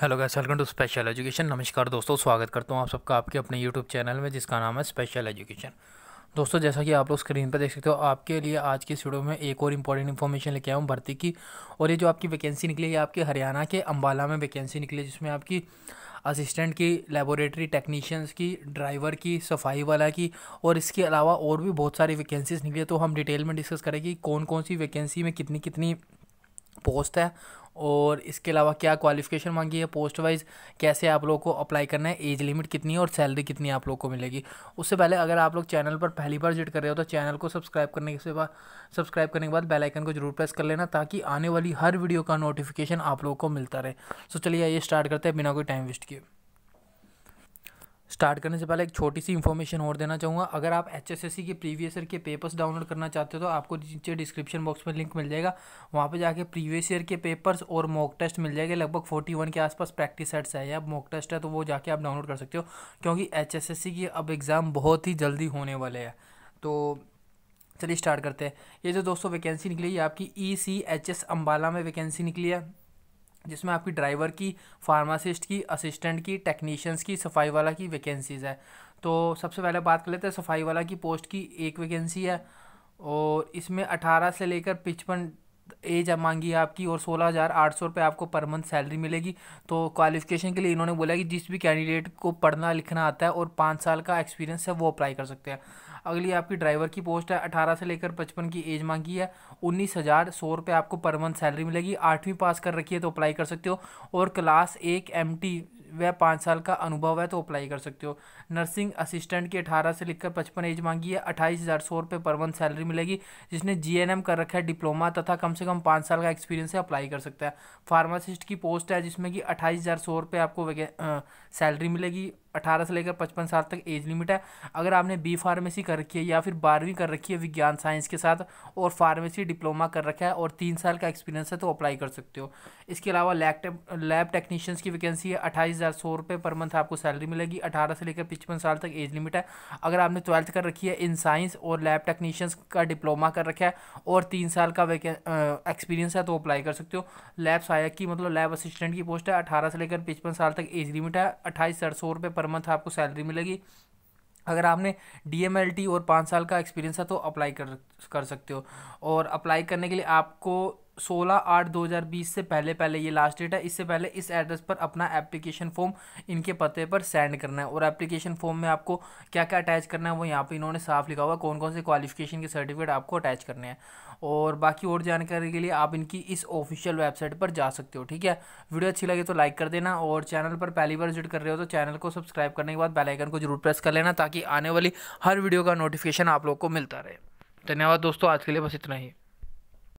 hello guys welcome to special education नमस्कार दोस्तों स्वागत करता हूँ आप सबका आपके अपने यूट्यूब चैनल में जिसका नाम है स्पेशल एजुकेशन दोस्तों जैसा कि आप लोग स्क्रीन पर देख सकते हो आपके लिए आज की वीडियो में एक और इंपॉर्टेंट इन्फॉर्मेशन लेके आया हूँ भर्ती की और ये जो आपकी वैकेंसी निकली है आपके हरियाणा के अम्बाला में वैकेंसी निकली जिसमें आपकी असिस्टेंट की लेबोरेटरी टेक्नीशियंस की ड्राइवर की सफाई वाला की और इसके अलावा और भी बहुत सारी वैकेंसीज निकली है तो हम डिटेल में डिस्कस करेंगे कौन कौन सी वैकेंसी में कितनी कितनी पोस्ट है और इसके अलावा क्या क्वालिफिकेशन मांगी है पोस्ट वाइज कैसे आप लोगों को अप्लाई करना है एज लिमिट कितनी है और सैलरी कितनी आप लोग को मिलेगी उससे पहले अगर आप लोग चैनल पर पहली बार विजिट कर रहे हो तो चैनल को सब्सक्राइब करने के बाद सब्सक्राइब करने के बाद बेलाइकन को जरूर प्रेस कर लेना ताकि आने वाली हर वीडियो का नोटिफिकेशन आप लोगों को मिलता रहे सो चलिए आइए स्टार्ट करते हैं बिना कोई टाइम वेस्ट किए स्टार्ट करने से पहले एक छोटी सी इन्फॉर्मेशन और देना चाहूँगा अगर आप एच के प्रीवियस ईयर के पेपर्स डाउनलोड करना चाहते हो तो आपको नीचे डिस्क्रिप्शन बॉक्स में लिंक मिल जाएगा वहाँ पर जाके प्रीवियस ईयर के पेपर्स और मॉक टेस्ट मिल जाएगा लगभग फोर्टी वन के आसपास प्रैक्टिस सेट्स है या मॉक टेस्ट है तो वो जाके आप डाउनलोड कर सकते हो क्योंकि एच की अब एग्ज़ाम बहुत ही जल्दी होने वाले हैं तो चलिए स्टार्ट करते हैं ये जो दोस्तों वैकेंसी e निकली है आपकी E C H S Ambala में वैकेंसी निकली है जिसमें आपकी ड्राइवर की फार्मासिस्ट की असिस्टेंट की टेक्नीशियंस की सफाई वाला की वैकेंसीज़ है तो सबसे पहले बात कर लेते हैं सफाई वाला की पोस्ट की एक वैकेंसी है और इसमें अठारह से लेकर पिचपन एज अब मांगी है आपकी और सोलह हज़ार आठ सौ रुपये आपको पर मंथ सैलरी मिलेगी तो क्वालिफिकेशन के लिए इन्होंने बोला कि जिस भी कैंडिडेट को पढ़ना लिखना आता है और पाँच साल का एक्सपीरियंस है वो अप्लाई कर सकते हैं अगली आपकी ड्राइवर की पोस्ट है अठारह से लेकर पचपन की एज मांगी है उन्नीस हज़ार सौ रुपये आपको पर मंथ सैलरी मिलेगी आठवीं पास कर रखी है तो अप्लाई कर सकते हो और क्लास एक एम टी वह पाँच साल का अनुभव है तो अप्लाई कर सकते हो नर्सिंग असिस्टेंट की अठारह से लिखकर पचपन एज मांगी है अट्ठाईस हज़ार सौ रुपये पर मंथ सैलरी मिलेगी जिसने एम कर रखा है डिप्लोमा तथा कम से कम पाँच साल का एक्सपीरियंस है अप्लाई कर सकता है फार्मासिस्ट की पोस्ट है जिसमें कि अट्ठाईस हज़ार सौ रुपये आपको सैलरी मिलेगी अठारह से लेकर पचपन साल तक एज लिमिट है अगर आपने बी फार्मेसी कर रखी है या फिर बारहवीं कर रखी है विज्ञान साइंस के साथ और फार्मेसी डिप्लोमा कर रखा है और तीन साल का एक्सपीरियंस है तो अप्लाई कर सकते हो इसके अलावा लैब लैब टेक्नीशियंस की वैकेंसी है अट्ठाईस हज़ार सौ रुपये पर मंथ आपको सैलरी मिलेगी अठारह से लेकर पचपन साल तक एज लिमिट है अगर आपने ट्वेल्थ कर रखी है इन साइंस और लैब टेक्नीशियंस का डिप्लोमा कर रखा है और तीन साल का एक्सपीरियंस है तो अप्लाई कर सकते हो लैब सहायक की मतलब लैब असिस्टेंट की पोस्ट है अठारह से लेकर पचपन साल तक एज लिमिट है अट्ठाईस हज़ार सौ रुपये पर पर मंथ आपको सैलरी मिलेगी अगर आपने डी और पाँच साल का एक्सपीरियंस है तो अप्लाई कर कर सकते हो और अप्लाई करने के लिए आपको सोलह आठ दो हज़ार बीस से पहले पहले ये लास्ट डेट है इससे पहले इस एड्रेस पर अपना एप्लीकेशन फॉर्म इनके पते पर सेंड करना है और एप्लीकेशन फॉर्म में आपको क्या क्या अटैच करना है वो यहाँ पे इन्होंने साफ लिखा हुआ कौन कौन से क्वालिफिकेशन के सर्टिफिकेट आपको अटैच करने हैं और बाकी और जानकारी के लिए आप इनकी इस ऑफिशियल वेबसाइट पर जा सकते हो ठीक है वीडियो अच्छी लगे तो लाइक कर देना और चैनल पर पहली बार विजिट कर रहे हो तो चैनल को सब्सक्राइब करने के बाद बेलाइकन को जरूर प्रेस कर लेना ताकि आने वाली हर वीडियो का नोटिफिकेशन आप लोग को मिलता रहे धन्यवाद दोस्तों आज के लिए बस इतना ही